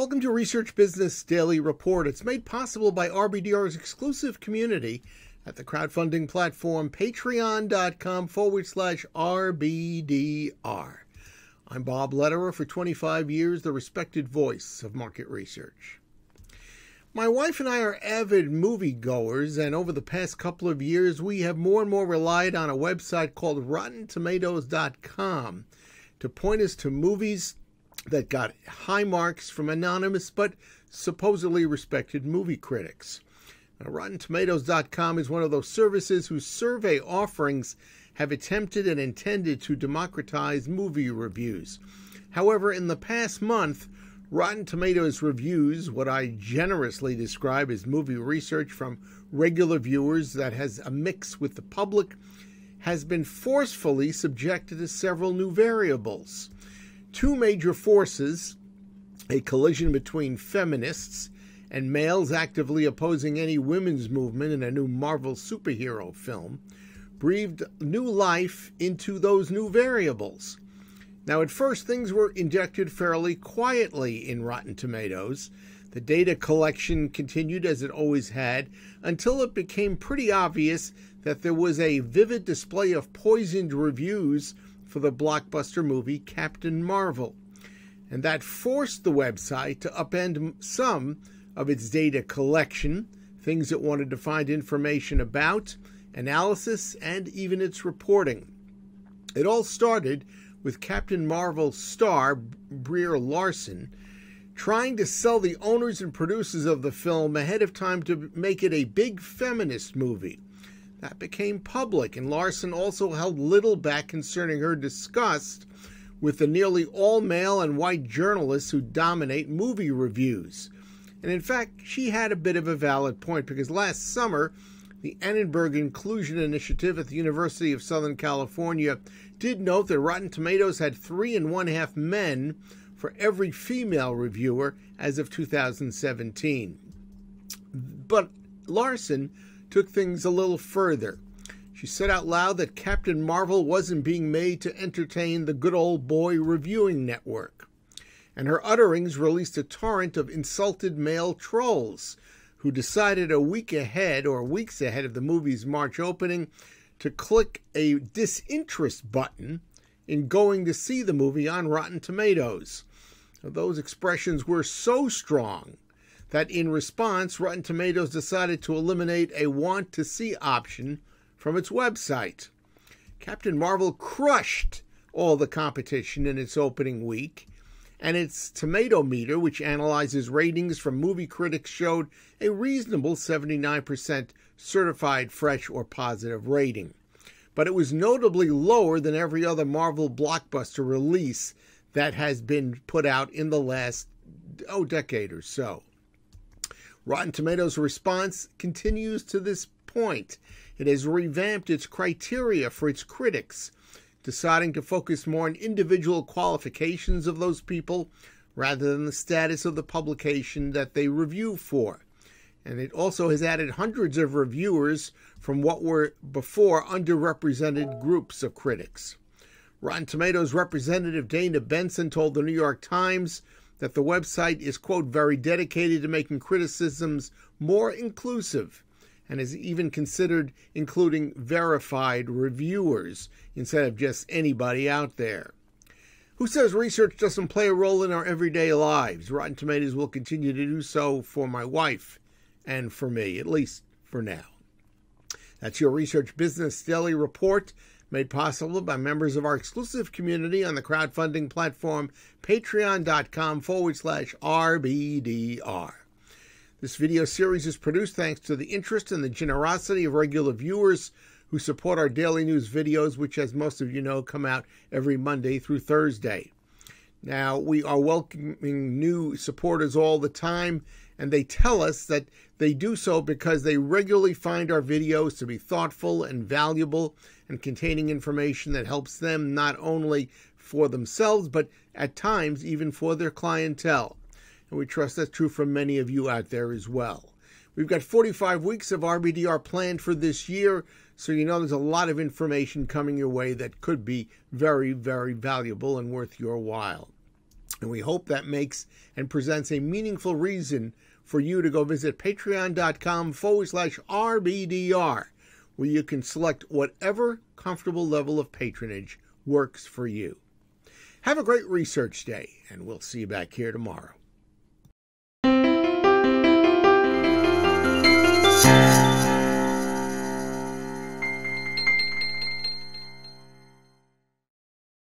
Welcome to Research Business Daily Report. It's made possible by RBDR's exclusive community at the crowdfunding platform patreon.com forward slash RBDR. I'm Bob Lederer, for 25 years, the respected voice of market research. My wife and I are avid moviegoers, and over the past couple of years, we have more and more relied on a website called RottenTomatoes.com to point us to movies that got high marks from anonymous but supposedly respected movie critics. Now, RottenTomatoes.com is one of those services whose survey offerings have attempted and intended to democratize movie reviews. However, in the past month, Rotten Tomatoes reviews what I generously describe as movie research from regular viewers that has a mix with the public has been forcefully subjected to several new variables two major forces a collision between feminists and males actively opposing any women's movement in a new Marvel superhero film breathed new life into those new variables. Now, at first, things were injected fairly quietly in Rotten Tomatoes. The data collection continued as it always had until it became pretty obvious that there was a vivid display of poisoned reviews for the blockbuster movie Captain Marvel, and that forced the website to upend some of its data collection, things it wanted to find information about, analysis, and even its reporting. It all started with Captain Marvel star Breer Larson trying to sell the owners and producers of the film ahead of time to make it a big feminist movie that became public, and Larson also held little back concerning her disgust with the nearly all male and white journalists who dominate movie reviews. And in fact, she had a bit of a valid point because last summer, the Annenberg Inclusion Initiative at the University of Southern California did note that Rotten Tomatoes had three and one half men for every female reviewer as of 2017. But Larson took things a little further. She said out loud that Captain Marvel wasn't being made to entertain the good old boy reviewing network. And her utterings released a torrent of insulted male trolls who decided a week ahead or weeks ahead of the movie's March opening to click a disinterest button in going to see the movie on Rotten Tomatoes. Those expressions were so strong that in response, Rotten Tomatoes decided to eliminate a want to see option from its website. Captain Marvel crushed all the competition in its opening week, and its tomato meter, which analyzes ratings from movie critics, showed a reasonable 79% certified fresh or positive rating. But it was notably lower than every other Marvel blockbuster release that has been put out in the last oh decade or so. Rotten Tomatoes' response continues to this point. It has revamped its criteria for its critics, deciding to focus more on individual qualifications of those people rather than the status of the publication that they review for. And it also has added hundreds of reviewers from what were before underrepresented groups of critics. Rotten Tomatoes representative Dana Benson told the New York Times that the website is, quote, very dedicated to making criticisms more inclusive and is even considered including verified reviewers instead of just anybody out there. Who says research doesn't play a role in our everyday lives? Rotten Tomatoes will continue to do so for my wife and for me, at least for now. That's your Research Business Daily Report made possible by members of our exclusive community on the crowdfunding platform patreon.com forward slash RBDR. This video series is produced thanks to the interest and the generosity of regular viewers who support our daily news videos, which, as most of you know, come out every Monday through Thursday. Now, we are welcoming new supporters all the time, and they tell us that they do so because they regularly find our videos to be thoughtful and valuable and containing information that helps them not only for themselves, but at times even for their clientele. And we trust that's true for many of you out there as well. We've got 45 weeks of RBDR planned for this year, so you know there's a lot of information coming your way that could be very, very valuable and worth your while. And we hope that makes and presents a meaningful reason for you to go visit patreon.com forward slash RBDR, where you can select whatever comfortable level of patronage works for you. Have a great research day, and we'll see you back here tomorrow.